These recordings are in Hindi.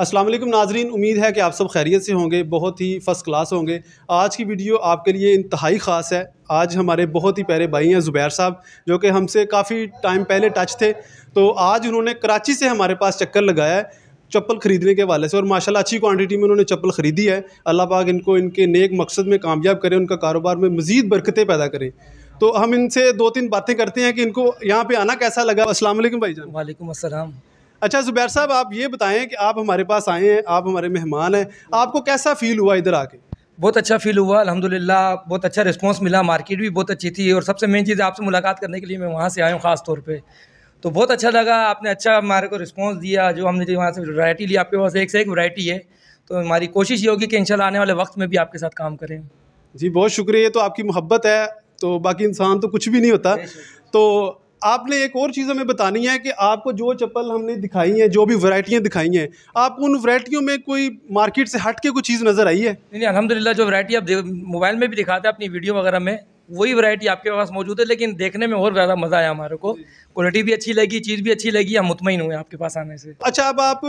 अस्सलाम वालेकुम नाजरीन उम्मीद है कि आप सब खैरियत से होंगे बहुत ही फ़र्स्ट क्लास होंगे आज की वीडियो आपके लिए इंतहाई ख़ास है आज हमारे बहुत ही प्यारे भाई हैं ज़ुबैर साहब जो कि हमसे काफ़ी टाइम पहले टच थे तो आज उन्होंने कराची से हमारे पास चक्कर लगाया है चप्पल ख़रीदने के वाले से और माशाल्लाह अच्छी क्वांटिटी में उन्होंने चप्पल ख़रीदी है अल्लाह पाक इनको इनके नेक मकसद में कामयाब करें उनका कारोबार में मज़ीद बरकतें पैदा करें तो हम इनसे दो तीन बातें करते हैं कि इनको यहाँ पर आना कैसा लगा असल भाई जान वालेकुम असलम अच्छा ज़ुबैर साहब आप ये बताएं कि आप हमारे पास आए हैं आप हमारे मेहमान हैं आपको कैसा फ़ील हुआ इधर आके बहुत अच्छा फील हुआ अल्हम्दुलिल्लाह बहुत अच्छा रिस्पांस मिला मार्केट भी बहुत अच्छी थी और सबसे मेन चीज़ आपसे मुलाकात करने के लिए मैं वहाँ से आया हूँ ख़ास तौर पे तो बहुत अच्छा लगा आपने अच्छा हमारे को रिस्पांस दिया जो हमने जो वहाँ से वैरायटी ली आपके पास एक से एक वैरायटी है तो हमारी कोशिश ये होगी कि इंशाल्लाह आने वाले वक्त में भी आपके साथ काम करें जी बहुत शुक्रिया तो आपकी मोहब्बत है तो बाकी इंसान तो कुछ भी नहीं होता तो आपने एक और चीज़ हमें बतानी है कि आपको जो चप्पल हमने दिखाई है जो भी वरायटियाँ दिखाई हैं आपको उन वरायटियों में कोई मार्केट से हट के कोई चीज़ नज़र आई है नहीं अलहमदिल्ला जो वरायटी आप मोबाइल में भी दिखाते हैं अपनी वीडियो वगैरह में वही वरायटी आपके पास मौजूद है लेकिन देखने में और ज़्यादा मज़ा आया हमारे को क्वालिटी भी अच्छी लगी चीज़ भी अच्छी लगी हम मुतमिन हुए आपके पास आने से अच्छा अब आप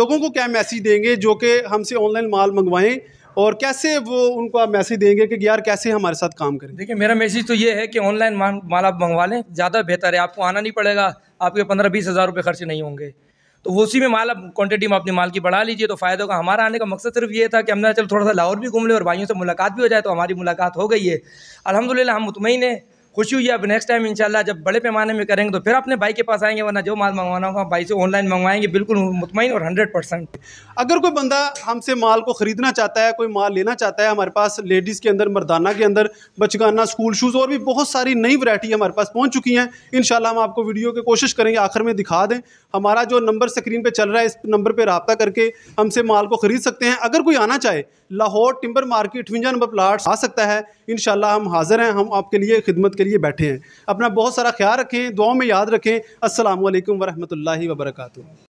लोगों को क्या मैसेज देंगे जो कि हमसे ऑनलाइन माल मंगवाएं और कैसे वो उनको आप मैसेज देंगे कि यार कैसे हमारे साथ काम करें देखिए मेरा मैसेज तो ये है कि ऑनलाइन माल आप मंगवा लें ज़्यादा बेहतर है आपको आना नहीं पड़ेगा आपके पंद्रह बीस हज़ार रुपये खर्च नहीं होंगे तो वो उसी में माल आप क्वान्टिटी में अपने माल की बढ़ा लीजिए तो फ़ायदा होगा हमारा आने का मकसद सिर्फ ये था कि हमने चलो थोड़ा सा लाहौर भी घूम लें और भाइयों से मुलाकात भी हो जाए तो हमारी मुलाकात हो गई है अलहमदिल्ला हम मुतमिन हैं खुशी हुई अब नेक्स्ट टाइम इंशाल्लाह जब बड़े पैमाने में करेंगे तो फिर अपने भाई के पास आएंगे वरना जो माल मंगवाना होगा भाई से ऑनलाइन मंगवाएंगे बिल्कुल मुतमिन और हंड्रेड परसेंट अगर कोई बंदा हमसे माल को ख़रीदना चाहता है कोई माल लेना चाहता है हमारे पास लेडीज़ के अंदर मरदाना के अंदर बचगाना स्कूल शूज़ और भी बहुत सारी नई वरायटी हमारे पास पहुँच चुकी हैं इन हम आपको वीडियो की कोशिश करेंगे आखिर में दिखा दें हमारा जो नंबर स्क्रीन पर चल रहा है इस नंबर पर रबता करके हमसे माल को ख़रीद सकते हैं अगर कोई आना चाहे लाहौर टिम्बर मार्केट अठवंजा नंबर प्लाट आ सकता है इन हम हाज़िर हैं हम आपके लिए खिदमत के लिए लिए बैठे हैं अपना बहुत सारा ख्याल रखें दुआओं में याद रखें असल वरहमल वर्का